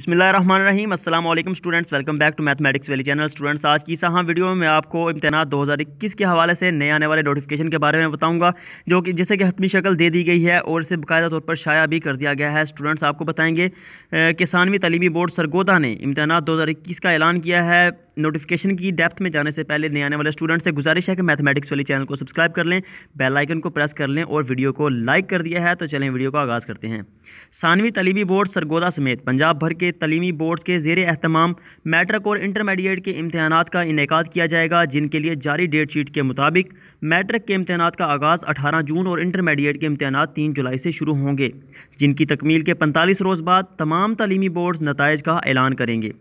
बसमिल students welcome back to mathematics वाली channel students आज की सहाँ वीडियो में मैं आपको हज़ार 2021 के हवाले से नए आने वाले नोटिफिकेशन के बारे में बताऊंगा जो कि जैसे कि हतमी शक्ल दे दी गई है और इसे बाकायदा तौर पर शाया भी कर दिया गया है स्टूडेंट्स आपको बताएंगे किसानवी तलीमी बोर्ड सरगोदा ने इम्तहान दो का ऐलान किया है नोटिफिकेशन की डेप्थ में जाने से पहले नए आने वाले स्टूडेंट से गुजारिश है कि मैथमेटिक्स वाली चैनल को सब्सक्राइब कर लें बेल आइकन को प्रेस कर लें और वीडियो को लाइक कर दिया है तो चलें वीडियो का आगाज़ करते हैं सानवी तलीमी बोर्ड सरगोदा समेत पंजाब भर के तलीमी बोर्ड्स के जेर अहतमाम मैट्रिक और इंटरमीडिएट के इम्तहान का इनका किया जाएगा जिनके लिए जारी डेट शीट के मुताबिक मैट्रिक के इम्तहान का आगाज़ अठारह जून और इंटरमीडिएट के इम्तहान तीन जुलाई से शुरू होंगे जिनकी तकमील के पैंतालीस रोज़ बाद तमाम तलीमी बोर्ड्स नतज का ऐलान करेंगे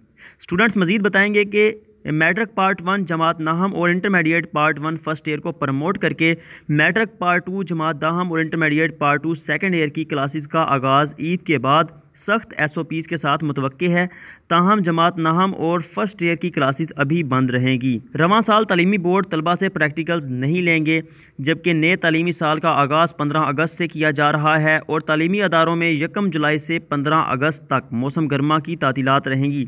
स्टूडेंट्स मज़ीद बताएंगे कि मैट्रिक पार्ट वन जमात नाहम और intermediate part one first year को प्रमोट करके मैट्रिक पार्ट टू जमात दाहम और intermediate part two second year की क्लासेस का आगाज़ ईद के बाद सख्त एस ओ पीज़ के साथ मुतव है ताहम जमात नाहम और फर्स्ट ईयर की क्लासेस अभी बंद रहेंगी रवा साल तलीमी बोर्ड तलबा से प्रैक्टिकल्स नहीं लेंगे जबकि नए तलीमी साल का आगाज़ पंद्रह अगस्त से किया जा रहा है और तलीमी अदारों में यकम जुलाई से पंद्रह अगस्त तक मौसम गर्मा की तातीलत रहेंगी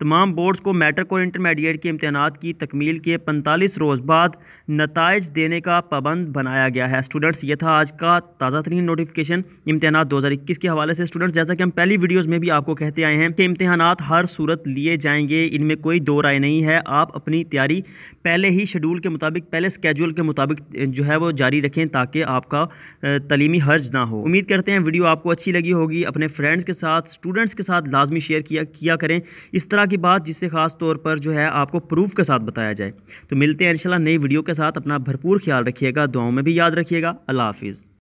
तमाम बोर्ड्स को मैट्रिक और इंटरमीडिएट के इम्तहान की तकमील के पैंतालीस रोज़ बाद नतज देने का पाबंद बनाया गया है स्टूडेंट्स ये था आज का ताज़ा तरीन नोटिफिकेशन इम्तहान दो हज़ार इक्कीस के हवाले से स्टूडेंट्स जैसा कि हम पहले पहली वीडियोस में भी आपको कहते आए हैं कि इम्तहानात हर सूरत लिए जाएंगे इनमें कोई दो राय नहीं है आप अपनी तैयारी पहले ही शेड्यूल के मुताबिक पहले स्केजूल के मुताबिक जो है वो जारी रखें ताकि आपका तलीमी हर्ज ना हो उम्मीद करते हैं वीडियो आपको अच्छी लगी होगी अपने फ्रेंड्स के साथ स्टूडेंट्स के साथ लाजमी शेयर किया किया करें इस तरह की बात जिससे ख़ास तौर पर जो है आपको प्रूफ के साथ बताया जाए तो मिलते हैं इंशाल्लाह नई वीडियो के साथ अपना भरपूर ख्याल रखिएगा दुआओं में भी याद रखिएगा अल्लाह हाफिज़